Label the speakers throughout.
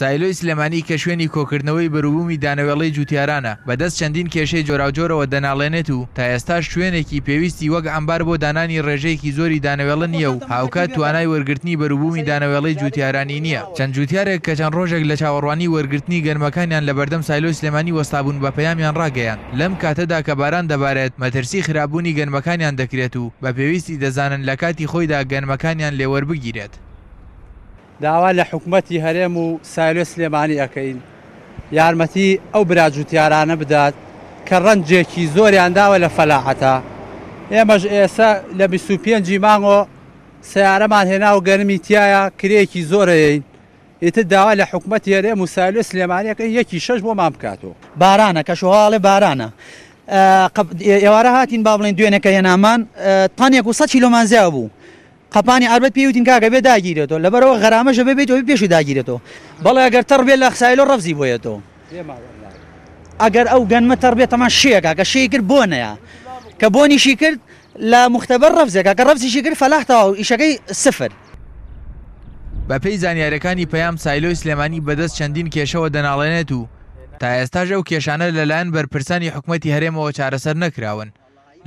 Speaker 1: سایلۆی سلێمانی کە شوێنی کۆکردنەوەی بەروبوومی دانەوێڵی جوتیارانە بەدەست چەندین کێشەی جۆراوجۆرەوە دەناڵێنێت و تا ئێستا شوێنێکی پێویستی وەک ئەمبار بۆ دانانی ڕێژەیەکی زۆری دانەوێڵە نییە و هاوکات توانای وەرگرتنی بەروبوومی دانەوێڵی جوتیارانی نییە چەند جوتیارێک کە چەند ڕۆژێک لە چاوەڕوانی وەرگرتنی گەرمەکانیان لە بەردەم سایلۆی سلێمانی وەستابوون بە پەیامیان ڕاگەیان لەم کاتەدا کە باران دەبارێت مەترسی خراببوونی گەرمەکانیان دەکرێت و بە پێویستی دەزانن لە کاتی خۆیدا گەرمەکانیان لێوەربگیرێت داوا لە حکوومەتی هەرێم
Speaker 2: و سایلۆ سلێمانی ئەەکەین یارمەتی ئەو براجووتیارانە بدات کە ڕەنجێکی زۆریان داوە لە فەلاحەتا ئێمەش ئێسا لە 25 مانگۆ سیارەمان هێنا و گەرمی تایە کرێکی زۆرەیەین ئیتر داوا لە حکوومەت هەرێم و سایلۆ سلێمانەکە یەکی شەش بۆ مام بکاتەوە بارانە کە شوواڵێ
Speaker 3: بارانە. ئێوارە هاتین با بڵین دوێنەکە هێنامان تانیەک و سە کیلۆمان زیاو بوو قپانی ئاربەت پێوتین کاگە بێ داگیرێتەوە لەبەرەوە غەرامەشە بێت و پێشی داگیرێتەوە بەڵێ ئەگەر تەڕ بێت لە خسایلۆ ڕەفزی بۆیەتەوە ئەگەر ئەو گەنمە تەڕ بێتەمان شێکا کە شێ کرد بۆنەیە کە بۆنیشی کرد لە مختبەر ڕەفزێکە کە ڕەفزیشی کرد فەلاختەوە ئیشەکەی سفر
Speaker 1: بە پێی زانیارەکانی پەیام سایلۆی سلێمانی بەدەست چەندین کێشەوە دەناڵێنێت و تا ئێستاژ ئەو کێشانە لەلایەن بەرپرسانی حکوومەتتی هەرێمەوە چارەسەر نەکراون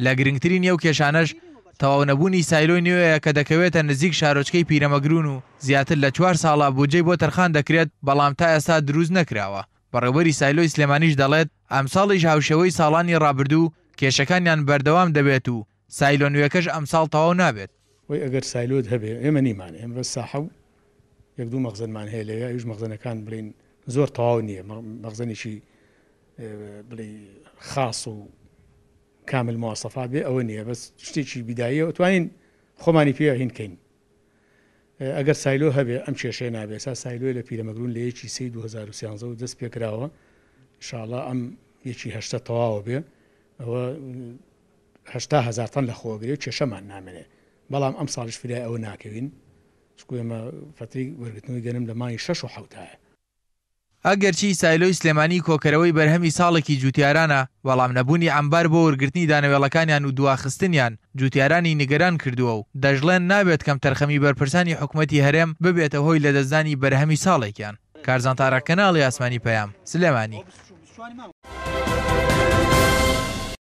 Speaker 1: لە گرنگترین ئەو کێشانەش تەواو نەبوونی سایلۆ نوێیە کە دەکەوێتە نزیک شارۆچکەی پیرەمەگرون و زیاتر لە چوار ساڵا بودجێ بۆ تەرخان دەکرێت بەڵام تا ئێستا دروست نەکراوە بەڕێبەری سایلۆی سلێمانیش دەڵێت ئەم ساڵیش هاوشەوەی ساڵانی ڕابردوو کێشەکانیان بەردەوام دەبێت و سایلۆ نوێکەش ئەم ساڵ تەواو نابێت
Speaker 4: وی ئەگەر سایلۆت هەبێ ئێمە نیمان ئێمە ساحە و یەک دوو مەغزنمان هەیە لەوێ ئەوش مەغزنەکان بڵین زۆر تەواو نییە مەغزنیشی بڵی خاص و کامل موواسەفا بێ ئەوە نییە بەس شتێکی بیداییەوە توانین خۆمانی پێ هینکەین ئەگەر سایلۆ هەبێ ئەم کێشەیە نابێت سا سایلۆ لە پیرەمەگرون لە یەکی سی 2013 دەست پێکراوە شاڵە ئەم یەکی هەشتا تەواوە بێ ئەوە هزار تن لە خۆگری و کێشەمان نامێنێ بەڵام ئەم ساڵش فرای ئەوە ناکەوین شکو ئێمە فتری وەرگتنەوەی گەنم لە مای شش و حوتایە
Speaker 1: ئەگەرچی سایلۆی سلێمانی کۆکەرەوەی بەرهەمی ساڵێکی جوتیارانە بەڵام نەبوونی ئەمبار بۆ وەرگرتنی دانەوێڵەکانیان و دواخستنیان جوتیارانی نیگەران کردووە و دەژڵێن نابێت کەم تەرخەمی بەرپرسانی حکوومەتتی هەرێم ببێتە هۆی لە دەستزانی بەرهەمی ساڵێکیان کارزانتارە کەناڵی ئاسمانی پەیام سلێمانی.